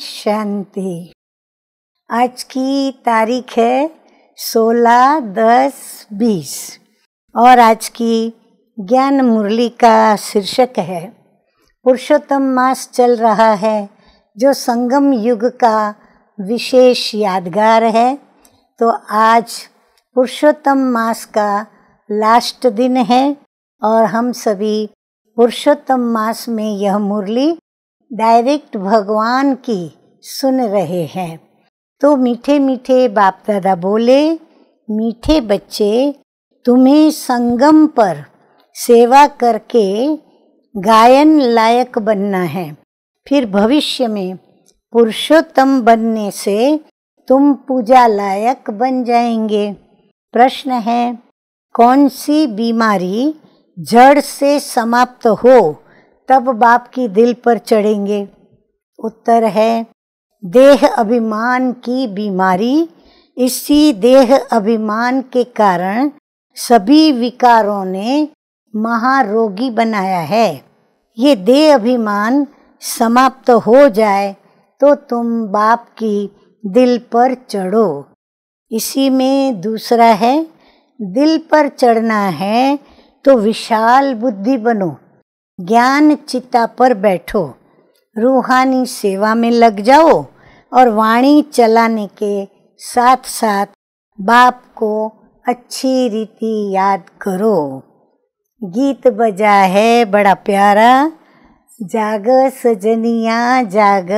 शांति आज की तारीख है 16 दस बीस और आज की ज्ञान मुरली का शीर्षक है पुरुषोत्तम मास चल रहा है जो संगम युग का विशेष यादगार है तो आज पुरुषोत्तम मास का लास्ट दिन है और हम सभी पुरुषोत्तम मास में यह मुरली डायरेक्ट भगवान की सुन रहे हैं तो मीठे मीठे बाप दादा बोले मीठे बच्चे तुम्हें संगम पर सेवा करके गायन लायक बनना है फिर भविष्य में पुरुषोत्तम बनने से तुम पूजा लायक बन जाएंगे प्रश्न है कौन सी बीमारी जड़ से समाप्त हो तब बाप की दिल पर चढ़ेंगे उत्तर है देह अभिमान की बीमारी इसी देह अभिमान के कारण सभी विकारों ने महारोगी बनाया है ये देह अभिमान समाप्त हो जाए तो तुम बाप की दिल पर चढ़ो इसी में दूसरा है दिल पर चढ़ना है तो विशाल बुद्धि बनो ज्ञान चिता पर बैठो रूहानी सेवा में लग जाओ और वाणी चलाने के साथ साथ बाप को अच्छी रीति याद करो गीत बजा है बड़ा प्यारा जाग सजनिया जाग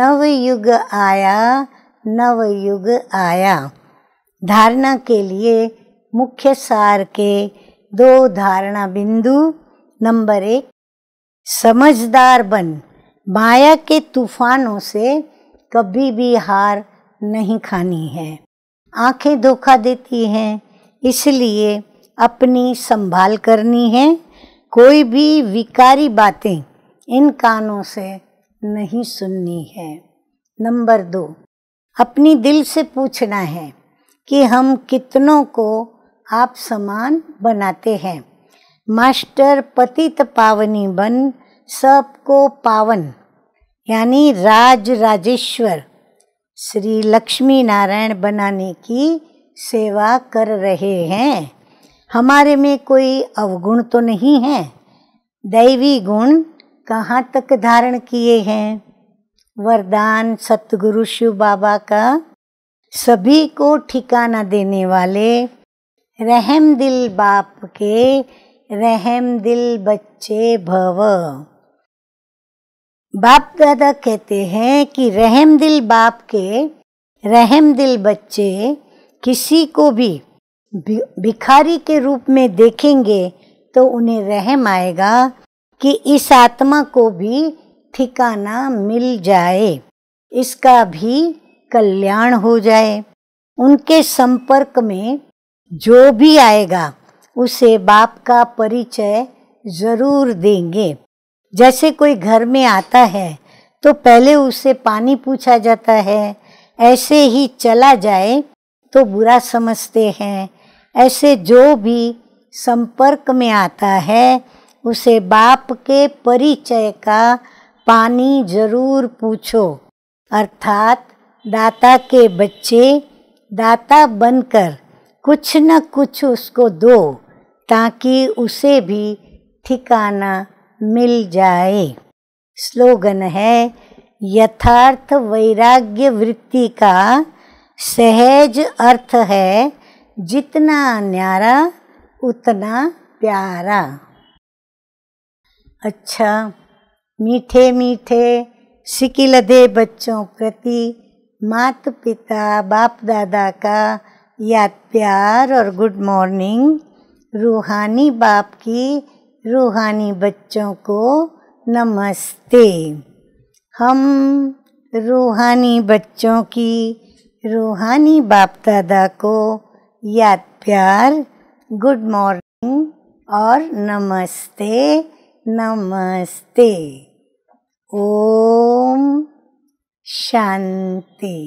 नवयुग आया नवयुग आया धारणा के लिए मुख्य सार के दो धारणा बिंदु नंबर एक समझदार बन माया के तूफानों से कभी भी हार नहीं खानी है आंखें धोखा देती हैं इसलिए अपनी संभाल करनी है कोई भी विकारी बातें इन कानों से नहीं सुननी है नंबर दो अपनी दिल से पूछना है कि हम कितनों को आप समान बनाते हैं मास्टर पतित पावनी बन सबको पावन यानी राज राजेश्वर श्री लक्ष्मी नारायण बनाने की सेवा कर रहे हैं हमारे में कोई अवगुण तो नहीं है दैवी गुण कहाँ तक धारण किए हैं वरदान सतगुरु शिव बाबा का सभी को ठिकाना देने वाले रहम दिल बाप के रहम दिल बच्चे भव बाप दादा कहते हैं कि रहम दिल बाप के रहम दिल बच्चे किसी को भी भिखारी के रूप में देखेंगे तो उन्हें रहम आएगा कि इस आत्मा को भी ठिकाना मिल जाए इसका भी कल्याण हो जाए उनके संपर्क में जो भी आएगा उसे बाप का परिचय ज़रूर देंगे जैसे कोई घर में आता है तो पहले उसे पानी पूछा जाता है ऐसे ही चला जाए तो बुरा समझते हैं ऐसे जो भी संपर्क में आता है उसे बाप के परिचय का पानी जरूर पूछो अर्थात दाता के बच्चे दाता बनकर कुछ न कुछ उसको दो ताकि उसे भी ठिकाना मिल जाए स्लोगन है यथार्थ वैराग्य वृत्ति का सहज अर्थ है जितना न्यारा उतना प्यारा अच्छा मीठे मीठे सिकिलदे बच्चों प्रति माता पिता बाप दादा का याद प्यार और गुड मॉर्निंग रूहानी बाप की रूहानी बच्चों को नमस्ते हम रूहानी बच्चों की रूहानी बाप दादा को याद प्यार गुड मॉर्निंग और नमस्ते नमस्ते ओम शांति